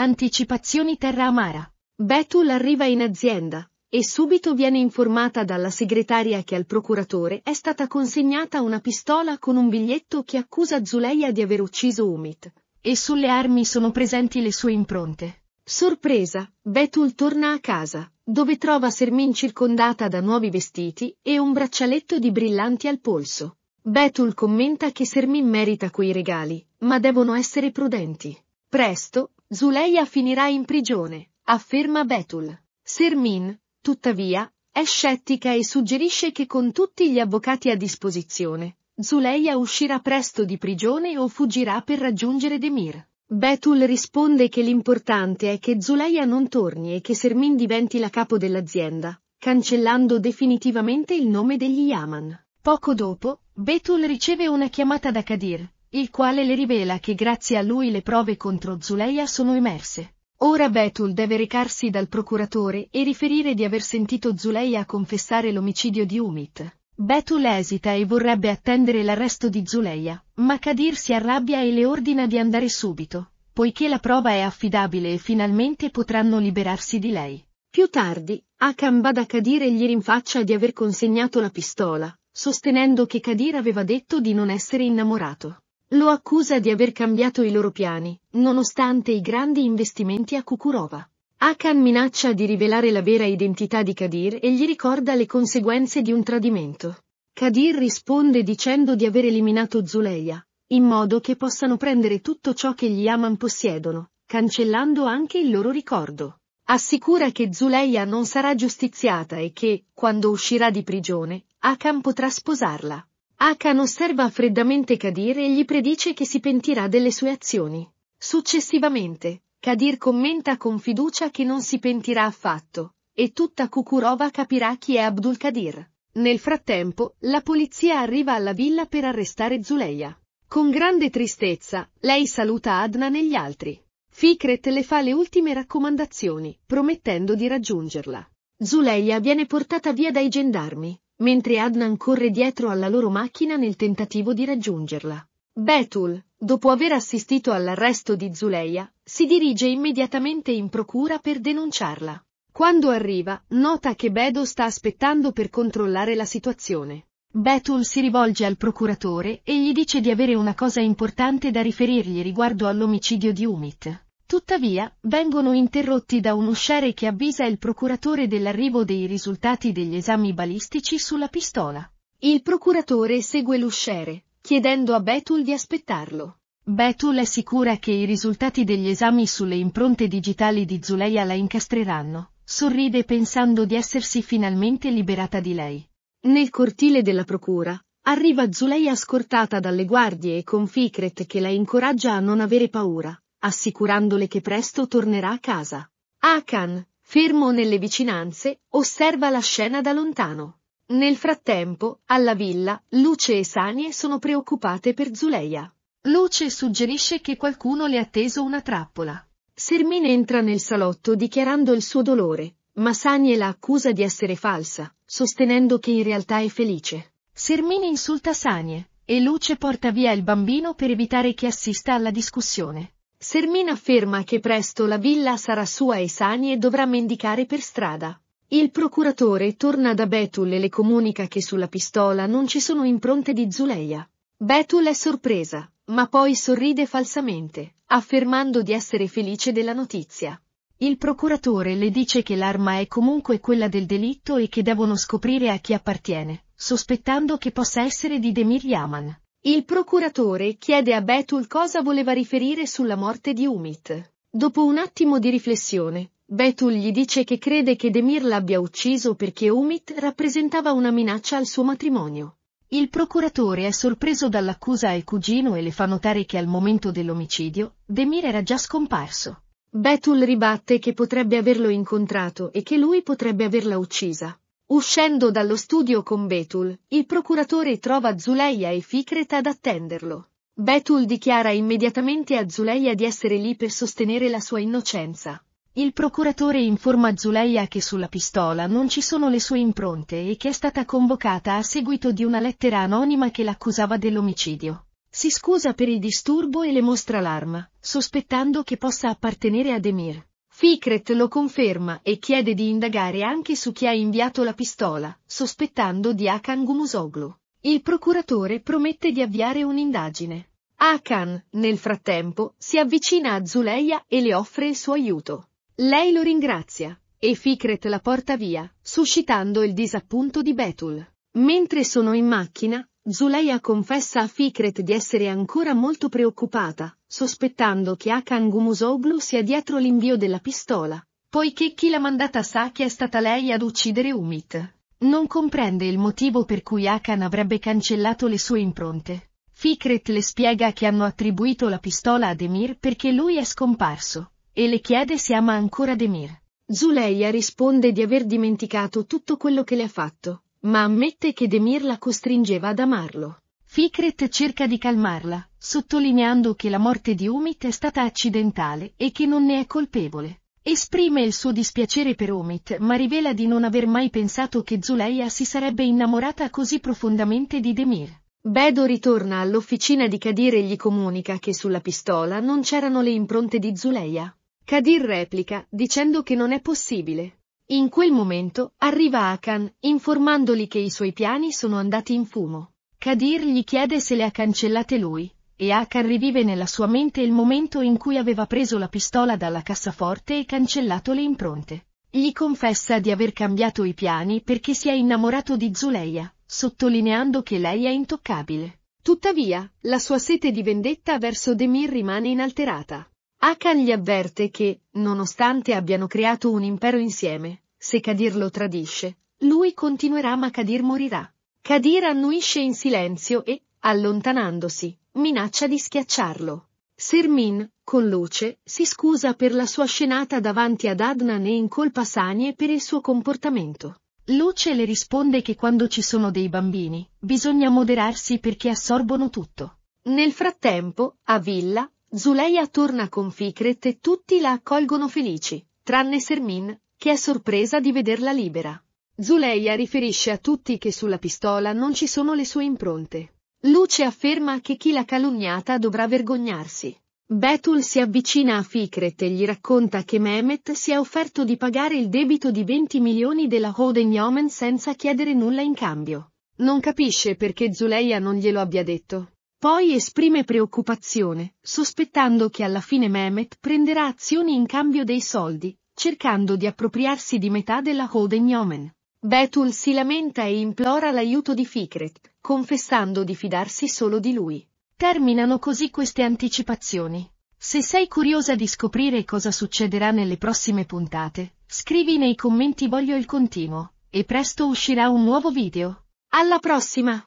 Anticipazioni Terra Amara. Betul arriva in azienda e subito viene informata dalla segretaria che al procuratore è stata consegnata una pistola con un biglietto che accusa Zuleia di aver ucciso Umit, e sulle armi sono presenti le sue impronte. Sorpresa, Betul torna a casa, dove trova Sermin circondata da nuovi vestiti e un braccialetto di brillanti al polso. Betul commenta che Sermin merita quei regali, ma devono essere prudenti. Presto, Zuleia finirà in prigione, afferma Betul. Sermin, tuttavia, è scettica e suggerisce che con tutti gli avvocati a disposizione, Zuleia uscirà presto di prigione o fuggirà per raggiungere Demir. Betul risponde che l'importante è che Zuleia non torni e che Sermin diventi la capo dell'azienda, cancellando definitivamente il nome degli Yaman. Poco dopo, Betul riceve una chiamata da Kadir, il quale le rivela che grazie a lui le prove contro Zuleia sono emerse. Ora Betul deve recarsi dal procuratore e riferire di aver sentito Zuleia confessare l'omicidio di Umit. Betul esita e vorrebbe attendere l'arresto di Zuleia, ma Kadir si arrabbia e le ordina di andare subito, poiché la prova è affidabile e finalmente potranno liberarsi di lei. Più tardi, Akan bada Kadir e gli rinfaccia di aver consegnato la pistola, sostenendo che Kadir aveva detto di non essere innamorato. Lo accusa di aver cambiato i loro piani, nonostante i grandi investimenti a Kukurova. Akan minaccia di rivelare la vera identità di Kadir e gli ricorda le conseguenze di un tradimento. Kadir risponde dicendo di aver eliminato Zuleia, in modo che possano prendere tutto ciò che gli Aman possiedono, cancellando anche il loro ricordo. Assicura che Zuleia non sarà giustiziata e che, quando uscirà di prigione, Akan potrà sposarla. Akan osserva freddamente Kadir e gli predice che si pentirà delle sue azioni. Successivamente, Kadir commenta con fiducia che non si pentirà affatto, e tutta Kukurova capirà chi è Abdul Kadir. Nel frattempo, la polizia arriva alla villa per arrestare Zuleia. Con grande tristezza, lei saluta Adnan e gli altri. Fikret le fa le ultime raccomandazioni, promettendo di raggiungerla. Zuleia viene portata via dai gendarmi, mentre Adnan corre dietro alla loro macchina nel tentativo di raggiungerla. Betul, dopo aver assistito all'arresto di Zuleia, si dirige immediatamente in procura per denunciarla. Quando arriva, nota che Bedo sta aspettando per controllare la situazione. Betul si rivolge al procuratore e gli dice di avere una cosa importante da riferirgli riguardo all'omicidio di Umit. Tuttavia, vengono interrotti da un usciere che avvisa il procuratore dell'arrivo dei risultati degli esami balistici sulla pistola. Il procuratore segue l'usciere, chiedendo a Betul di aspettarlo. Betul è sicura che i risultati degli esami sulle impronte digitali di Zuleia la incastreranno. Sorride pensando di essersi finalmente liberata di lei. Nel cortile della procura, arriva Zuleia scortata dalle guardie e con Fikret che la incoraggia a non avere paura assicurandole che presto tornerà a casa. Akan, fermo nelle vicinanze, osserva la scena da lontano. Nel frattempo, alla villa, Luce e Sanie sono preoccupate per Zuleia. Luce suggerisce che qualcuno le ha teso una trappola. Sermine entra nel salotto dichiarando il suo dolore, ma Sanie la accusa di essere falsa, sostenendo che in realtà è felice. Sermine insulta Sanie, e Luce porta via il bambino per evitare che assista alla discussione. Sermina afferma che presto la villa sarà sua e Sani e dovrà mendicare per strada. Il procuratore torna da Betul e le comunica che sulla pistola non ci sono impronte di Zuleia. Betul è sorpresa, ma poi sorride falsamente, affermando di essere felice della notizia. Il procuratore le dice che l'arma è comunque quella del delitto e che devono scoprire a chi appartiene, sospettando che possa essere di Demir Yaman. Il procuratore chiede a Betul cosa voleva riferire sulla morte di Umit. Dopo un attimo di riflessione, Betul gli dice che crede che Demir l'abbia ucciso perché Umit rappresentava una minaccia al suo matrimonio. Il procuratore è sorpreso dall'accusa al cugino e le fa notare che al momento dell'omicidio Demir era già scomparso. Betul ribatte che potrebbe averlo incontrato e che lui potrebbe averla uccisa, Uscendo dallo studio con Betul, il procuratore trova Zuleia e Fikret ad attenderlo. Betul dichiara immediatamente a Zuleia di essere lì per sostenere la sua innocenza. Il procuratore informa Zuleia che sulla pistola non ci sono le sue impronte e che è stata convocata a seguito di una lettera anonima che l'accusava dell'omicidio. Si scusa per il disturbo e le mostra l'arma, sospettando che possa appartenere ad Emir. Ficret lo conferma e chiede di indagare anche su chi ha inviato la pistola, sospettando di Akan Gumusoglu. Il procuratore promette di avviare un'indagine. Akan, nel frattempo, si avvicina a Zuleia e le offre il suo aiuto. Lei lo ringrazia, e Ficret la porta via, suscitando il disappunto di Betul. Mentre sono in macchina, Zuleia confessa a Fikret di essere ancora molto preoccupata, sospettando che Akan Gumusoglu sia dietro l'invio della pistola, poiché chi l'ha mandata sa che è stata lei ad uccidere Umit. Non comprende il motivo per cui Akan avrebbe cancellato le sue impronte. Fikret le spiega che hanno attribuito la pistola a Demir perché lui è scomparso, e le chiede se ama ancora Demir. Zuleia risponde di aver dimenticato tutto quello che le ha fatto, ma ammette che Demir la costringeva ad amarlo. Fikret cerca di calmarla, sottolineando che la morte di Umit è stata accidentale e che non ne è colpevole. Esprime il suo dispiacere per Umit, ma rivela di non aver mai pensato che Zuleia si sarebbe innamorata così profondamente di Demir. Bedo ritorna all'officina di Kadir e gli comunica che sulla pistola non c'erano le impronte di Zuleia. Kadir replica, dicendo che non è possibile. In quel momento, arriva Akan, informandoli che i suoi piani sono andati in fumo. Kadir gli chiede se le ha cancellate lui, e Akan rivive nella sua mente il momento in cui aveva preso la pistola dalla cassaforte e cancellato le impronte. Gli confessa di aver cambiato i piani perché si è innamorato di Zuleia, sottolineando che lei è intoccabile. Tuttavia, la sua sete di vendetta verso Demir rimane inalterata. Akan gli avverte che, nonostante abbiano creato un impero insieme, se Kadir lo tradisce, lui continuerà ma Kadir morirà. Kadir annuisce in silenzio e, allontanandosi, minaccia di schiacciarlo. Sermin, con luce, si scusa per la sua scenata davanti ad Adnan e incolpa Sanie per il suo comportamento. Luce le risponde che quando ci sono dei bambini, bisogna moderarsi perché assorbono tutto. Nel frattempo, a Villa, Zuleia torna con Fikret e tutti la accolgono felici, tranne Sermin, che è sorpresa di vederla libera. Zuleia riferisce a tutti che sulla pistola non ci sono le sue impronte. Luce afferma che chi l'ha calunniata dovrà vergognarsi. Betul si avvicina a Fikret e gli racconta che Mehmet si è offerto di pagare il debito di 20 milioni della Hoden Yomen senza chiedere nulla in cambio. Non capisce perché Zuleia non glielo abbia detto. Poi esprime preoccupazione, sospettando che alla fine Mehmet prenderà azioni in cambio dei soldi, cercando di appropriarsi di metà della Holden Yomen. Betul si lamenta e implora l'aiuto di Fikret, confessando di fidarsi solo di lui. Terminano così queste anticipazioni. Se sei curiosa di scoprire cosa succederà nelle prossime puntate, scrivi nei commenti voglio il continuo, e presto uscirà un nuovo video. Alla prossima!